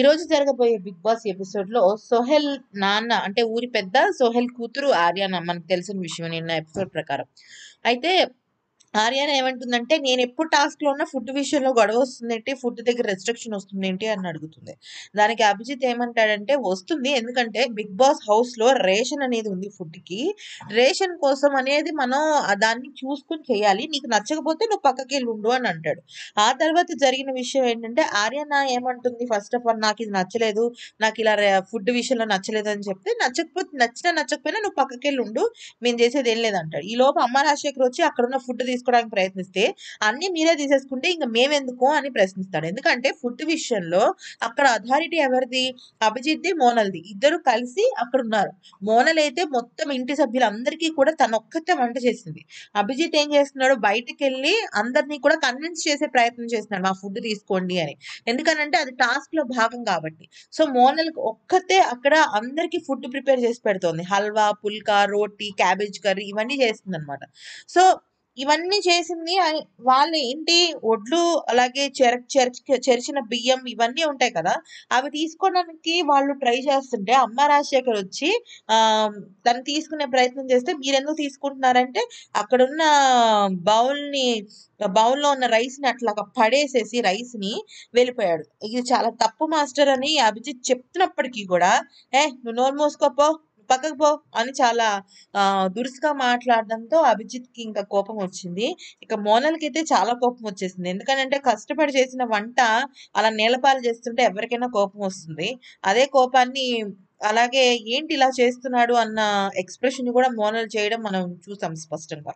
ఈరోజు జరగబోయే big boss ఎపిసోడ్లో సోహెల్ నాన్న అంటే ఊరి పెద్ద సోహెల్ కూతురు ఆర్యాన మనకు తెలిసిన విషయం నిన్న ఎపిసోడ్ ప్రకారం అయితే ఆర్యన్ ఏమంటుందంటే నేను ఎప్పుడు టాస్క్లో ఉన్న ఫుడ్ విషయంలో గొడవ వస్తుంది ఏంటి ఫుడ్ దగ్గర రెస్ట్రిక్షన్ వస్తుంది ఏంటి అని అడుగుతుంది దానికి అభిజిత్ ఏమంటాడంటే వస్తుంది ఎందుకంటే బిగ్ బాస్ హౌస్లో రేషన్ అనేది ఉంది ఫుడ్కి రేషన్ కోసం అనేది మనం దాన్ని చూసుకుని చేయాలి నీకు నచ్చకపోతే నువ్వు పక్కకి వెళ్ళి ఉండు అని అంటాడు ఆ తర్వాత జరిగిన విషయం ఏంటంటే ఆర్యన ఏమంటుంది ఫస్ట్ ఆఫ్ ఆల్ నాకు ఇది నచ్చలేదు నాకు ఇలా ఫుడ్ విషయంలో నచ్చలేదు అని చెప్తే నచ్చకపోతే నచ్చినా నచ్చకపోయినా నువ్వు పక్కకి వెళ్ళి ఉండు మేము చేసేది ఏం లేదంటాడు ఈ లోపు అమ్మ రాజశేఖర్ వచ్చి అక్కడ ఉన్న ఫుడ్ తీసుకు తీసుకోవడానికి ప్రయత్నిస్తే అన్ని మీరే తీసేసుకుంటే ఇంకా మేమెందుకు అని ప్రశ్నిస్తాడు ఎందుకంటే ఫుడ్ విషయంలో అక్కడ అథారిటీ ఎవరిది అభిజిత్ది మోనల్ది ఇద్దరు కలిసి అక్కడ ఉన్నారు మోనల్ అయితే మొత్తం ఇంటి సభ్యులందరికీ కూడా తన ఒక్కతే వంట చేసింది అభిజిత్ ఏం చేస్తున్నాడు బయటకు వెళ్ళి అందరినీ కూడా కన్విన్స్ చేసే ప్రయత్నం చేస్తున్నాడు మా ఫుడ్ తీసుకోండి అని ఎందుకనంటే అది టాస్క్ లో భాగం కాబట్టి సో మోనల్ ఒక్కతే అక్కడ అందరికి ఫుడ్ ప్రిపేర్ చేసి పెడుతోంది హల్వా పుల్కా రోటీ క్యాబేజ్ కర్రీ ఇవన్నీ చేస్తుంది అనమాట సో ఇవన్నీ చేసింది వాళ్ళు ఏంటి ఒడ్లు అలాగే చెర చెరిచిన బియ్యం ఇవన్నీ ఉంటాయి కదా అవి తీసుకోవడానికి వాళ్ళు ట్రై చేస్తుంటే అమ్మ రాజశేఖర్ వచ్చి తను తీసుకునే ప్రయత్నం చేస్తే మీరెందుకు తీసుకుంటున్నారంటే అక్కడున్న బౌల్ని బౌల్లో ఉన్న రైస్ని అట్లా పడేసేసి రైస్ని వెళ్ళిపోయాడు ఇది చాలా తప్పు మాస్టర్ అని అభిజిత్ చెప్తున్నప్పటికీ కూడా ఏ నువ్వు నోరు మూసుకోపో పక్కకు పో అని చాలా దురుసుగా మాట్లాడడంతో అభిజిత్కి ఇంకా కోపం వచ్చింది ఇక మోనల్కి అయితే చాలా కోపం వచ్చేసింది ఎందుకంటే కష్టపడి చేసిన వంట అలా నేలపాలు చేస్తుంటే ఎవరికైనా కోపం వస్తుంది అదే కోపాన్ని అలాగే ఏంటి ఇలా చేస్తున్నాడు అన్న ఎక్స్ప్రెషన్ కూడా మోనల్ చేయడం మనం చూసాం స్పష్టంగా